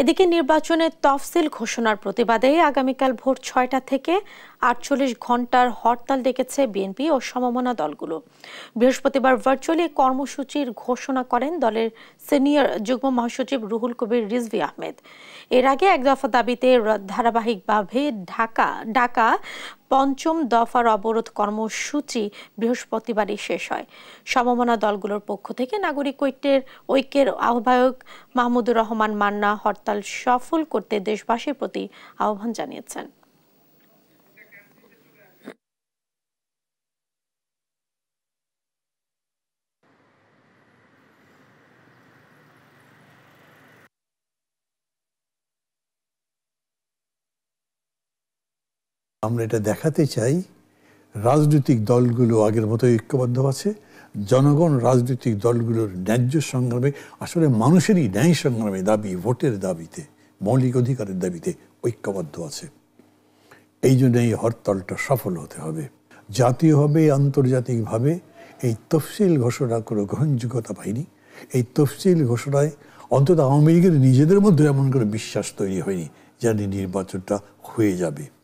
এদিকে নির্বাচনের তফসিল ঘোষণার প্রতিবাদে আগামীকাল ভোর ছয়টা থেকে আটচল্লিশ ঘন্টার হরতাল ডেকেছে বিএনপি ও সমমনা দলগুলো বৃহস্পতিবার ভার্চুয়ালি কর্মসূচির ঘোষণা করেন দলের সিনিয়র যুগ্ম মহাসচিব রুহুল কবির রিজভি আহমেদ এর আগে এক দফা দাবিতে ধারাবাহিকভাবে ঢাকা ঢাকা পঞ্চম দফার অবরোধ কর্মসূচি বৃহস্পতিবারই শেষ হয় সমমনা দলগুলোর পক্ষ থেকে নাগরিক ঐক্যের ঐক্যের আহ্বায়ক মাহমুদুর রহমান মান্না হরতাল সফল করতে দেশবাসীর প্রতি আহ্বান জানিয়েছেন আমরা এটা দেখাতে চাই রাজনৈতিক দলগুলো আগের মতো ঐক্যবদ্ধ আছে জনগণ রাজনৈতিক দলগুলোর ন্যায্য সংগ্রামে আসলে মানুষেরই ন্যায় সংগ্রামে দাবি ভোটের দাবিতে মৌলিক অধিকারের দাবিতে ঐক্যবদ্ধ আছে এই জন্য এই হরতালটা সফল হতে হবে জাতীয়ভাবে আন্তর্জাতিকভাবে এই তফসিল ঘোষণা কোনো গ্রহণযোগ্যতা পায়নি এই তফসিল ঘোষণায় অন্তত আওয়ামী লীগের নিজেদের মধ্যে এমন করে বিশ্বাস তৈরি হয়নি যে নির্বাচনটা হয়ে যাবে